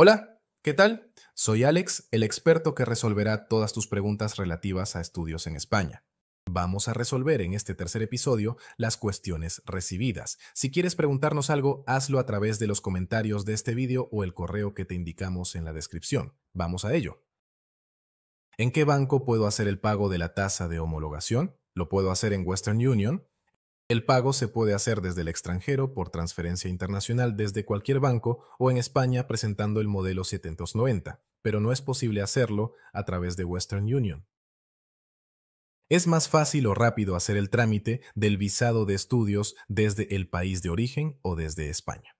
Hola, ¿qué tal? Soy Alex, el experto que resolverá todas tus preguntas relativas a estudios en España. Vamos a resolver en este tercer episodio las cuestiones recibidas. Si quieres preguntarnos algo, hazlo a través de los comentarios de este vídeo o el correo que te indicamos en la descripción. Vamos a ello. ¿En qué banco puedo hacer el pago de la tasa de homologación? ¿Lo puedo hacer en Western Union? El pago se puede hacer desde el extranjero por transferencia internacional desde cualquier banco o en España presentando el modelo 790, pero no es posible hacerlo a través de Western Union. Es más fácil o rápido hacer el trámite del visado de estudios desde el país de origen o desde España.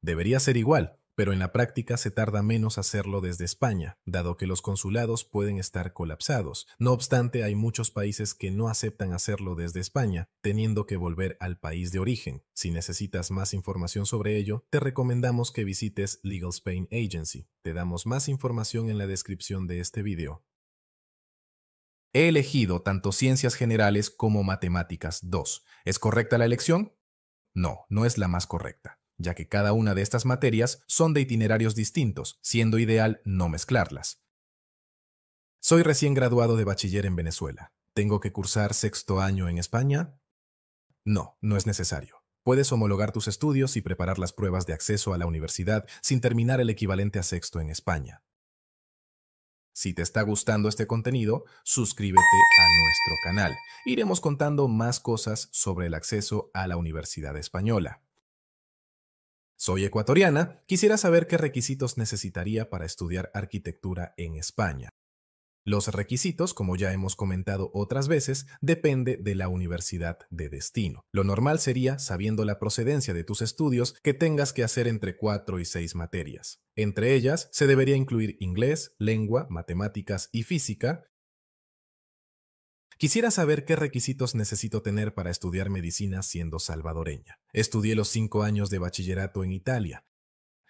Debería ser igual, pero en la práctica se tarda menos hacerlo desde España, dado que los consulados pueden estar colapsados. No obstante, hay muchos países que no aceptan hacerlo desde España, teniendo que volver al país de origen. Si necesitas más información sobre ello, te recomendamos que visites Legal Spain Agency. Te damos más información en la descripción de este video. He elegido tanto Ciencias Generales como Matemáticas 2. ¿Es correcta la elección? No, no es la más correcta ya que cada una de estas materias son de itinerarios distintos, siendo ideal no mezclarlas. Soy recién graduado de bachiller en Venezuela. ¿Tengo que cursar sexto año en España? No, no es necesario. Puedes homologar tus estudios y preparar las pruebas de acceso a la universidad sin terminar el equivalente a sexto en España. Si te está gustando este contenido, suscríbete a nuestro canal. Iremos contando más cosas sobre el acceso a la Universidad Española. Soy ecuatoriana, quisiera saber qué requisitos necesitaría para estudiar arquitectura en España. Los requisitos, como ya hemos comentado otras veces, depende de la universidad de destino. Lo normal sería, sabiendo la procedencia de tus estudios, que tengas que hacer entre cuatro y 6 materias. Entre ellas se debería incluir inglés, lengua, matemáticas y física, Quisiera saber qué requisitos necesito tener para estudiar medicina siendo salvadoreña. Estudié los cinco años de bachillerato en Italia.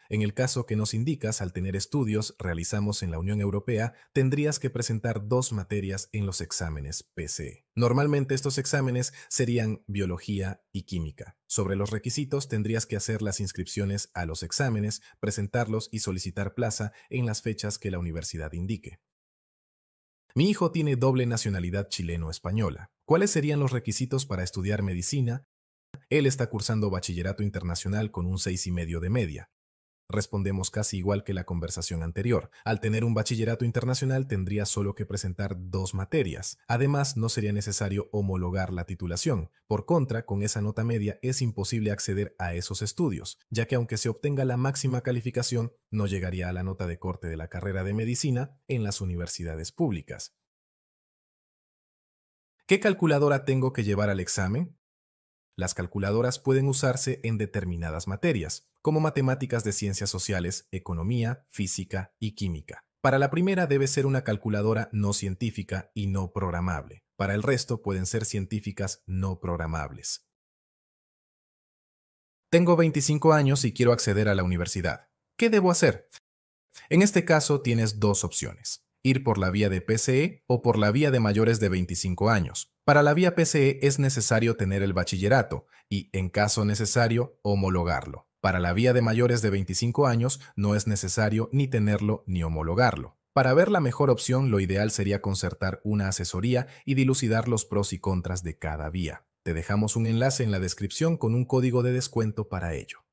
En el caso que nos indicas, al tener estudios realizamos en la Unión Europea, tendrías que presentar dos materias en los exámenes PC. Normalmente estos exámenes serían biología y química. Sobre los requisitos tendrías que hacer las inscripciones a los exámenes, presentarlos y solicitar plaza en las fechas que la universidad indique. Mi hijo tiene doble nacionalidad chileno-española. ¿Cuáles serían los requisitos para estudiar medicina? Él está cursando bachillerato internacional con un 6,5 de media. Respondemos casi igual que la conversación anterior. Al tener un bachillerato internacional tendría solo que presentar dos materias. Además, no sería necesario homologar la titulación. Por contra, con esa nota media es imposible acceder a esos estudios, ya que aunque se obtenga la máxima calificación, no llegaría a la nota de corte de la carrera de medicina en las universidades públicas. ¿Qué calculadora tengo que llevar al examen? Las calculadoras pueden usarse en determinadas materias, como matemáticas de ciencias sociales, economía, física y química. Para la primera debe ser una calculadora no científica y no programable. Para el resto pueden ser científicas no programables. Tengo 25 años y quiero acceder a la universidad. ¿Qué debo hacer? En este caso tienes dos opciones, ir por la vía de PCE o por la vía de mayores de 25 años. Para la vía PCE es necesario tener el bachillerato y, en caso necesario, homologarlo. Para la vía de mayores de 25 años no es necesario ni tenerlo ni homologarlo. Para ver la mejor opción, lo ideal sería concertar una asesoría y dilucidar los pros y contras de cada vía. Te dejamos un enlace en la descripción con un código de descuento para ello.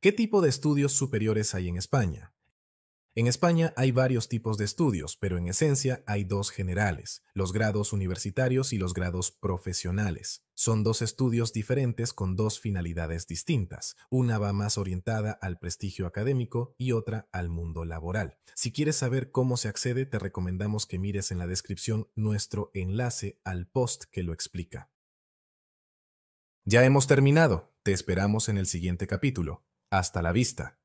¿Qué tipo de estudios superiores hay en España? En España hay varios tipos de estudios, pero en esencia hay dos generales, los grados universitarios y los grados profesionales. Son dos estudios diferentes con dos finalidades distintas. Una va más orientada al prestigio académico y otra al mundo laboral. Si quieres saber cómo se accede, te recomendamos que mires en la descripción nuestro enlace al post que lo explica. Ya hemos terminado. Te esperamos en el siguiente capítulo. Hasta la vista.